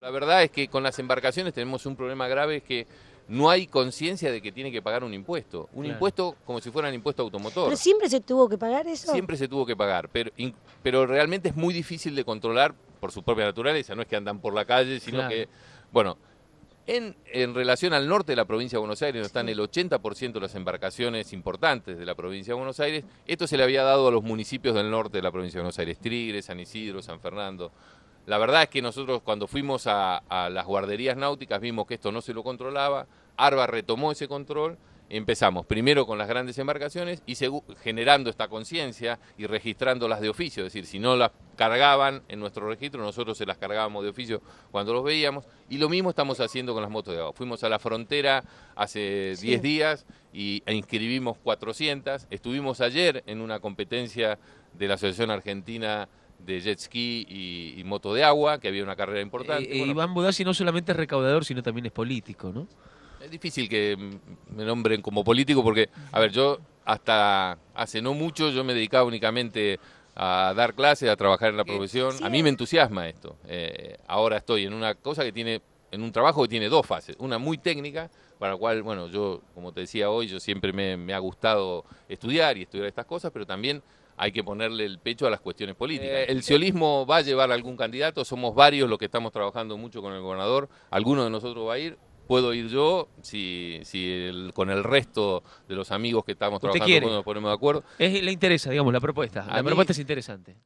La verdad es que con las embarcaciones tenemos un problema grave es que no hay conciencia de que tiene que pagar un impuesto. Un impuesto como si fuera un impuesto automotor. ¿Pero siempre se tuvo que pagar eso? Siempre se tuvo que pagar, pero, pero realmente es muy difícil de controlar por su propia naturaleza. No es que andan por la calle, sino que... Bueno, en, relación al norte de la provincia de Buenos Aires, donde están el 80% de las embarcaciones importantes de la provincia de Buenos Aires, esto se le había dado a los municipios del norte de la provincia de Buenos Aires, Trigres, San Isidro, San Fernando. La verdad es que nosotros cuando fuimos a, las guarderías náuticas vimos que esto no se lo controlaba, Arba retomó ese control, empezamos primero con las grandes embarcaciones y generando esta conciencia y registrándolas de oficio, es decir, si no las cargaban en nuestro registro, nosotros se las cargábamos de oficio cuando los veíamos y lo mismo estamos haciendo con las motos de agua. Fuimos a la frontera hace 10 días y e inscribimos 400, estuvimos ayer en una competencia de la Asociación Argentina de jet ski y, moto de agua, que había una carrera importante. Eh, eh, Iván no solamente es recaudador, sino también es político, ¿no? Es difícil que me nombren como político porque, a ver, yo hasta hace no mucho yo me dedicaba únicamente a dar clases, a trabajar en la eh, profesión. a mí me entusiasma esto. ahora estoy en una cosa que tiene, en un trabajo que tiene dos fases. Una muy técnica, para la cual, bueno, yo, como te decía hoy, yo siempre me, me ha gustado estudiar y estudiar estas cosas, pero también hay que ponerle el pecho a las cuestiones políticas. Eh, el eh. ciolismo va a llevar a algún candidato, somos varios los que estamos trabajando mucho con el gobernador, alguno de nosotros va a ir, puedo ir yo, si, con el resto de los amigos que estamos trabajando nos ponemos de acuerdo. Es, le interesa, digamos, la propuesta, la propuesta es interesante.